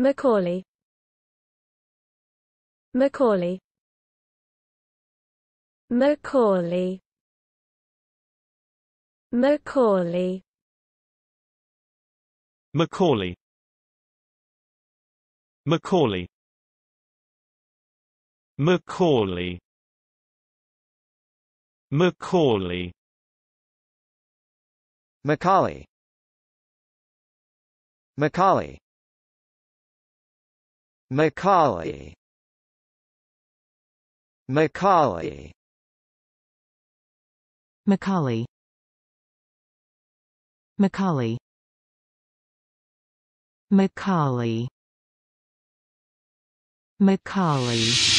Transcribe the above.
Macaulay Macaulay Macaulay Macaulay Macaulay Macaulay Macaulay Macaulay Macaulay Macaulay Macaulay Macaulay Macaulay Macaulay Macaulay Macaulay